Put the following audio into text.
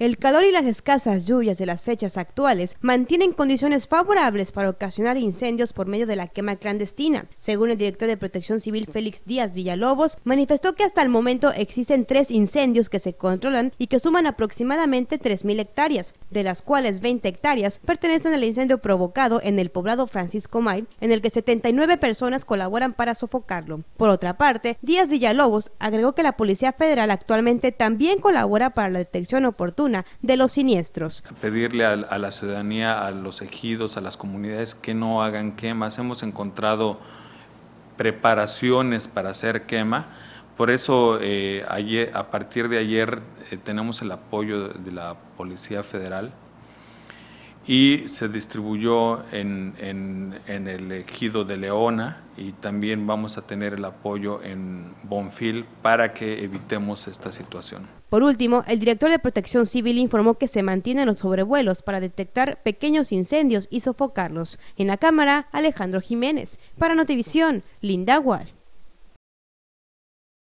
El calor y las escasas lluvias de las fechas actuales mantienen condiciones favorables para ocasionar incendios por medio de la quema clandestina. Según el director de Protección Civil Félix Díaz Villalobos, manifestó que hasta el momento existen tres incendios que se controlan y que suman aproximadamente 3.000 hectáreas, de las cuales 20 hectáreas pertenecen al incendio provocado en el poblado Francisco May, en el que 79 personas colaboran para sofocarlo. Por otra parte, Díaz Villalobos agregó que la Policía Federal actualmente también colabora para la detección oportuna de los siniestros. Pedirle a, la ciudadanía, a los ejidos, a las comunidades que no hagan quemas. Hemos encontrado preparaciones para hacer quema. Por eso, eh, a partir de ayer, eh, tenemos el apoyo de la Policía Federal y se distribuyó en, el ejido de Leona y también vamos a tener el apoyo en Bonfil para que evitemos esta situación. Por último, el director de Protección Civil informó que se mantienen los sobrevuelos para detectar pequeños incendios y sofocarlos. En la cámara, Alejandro Jiménez, para Notivisión, Linda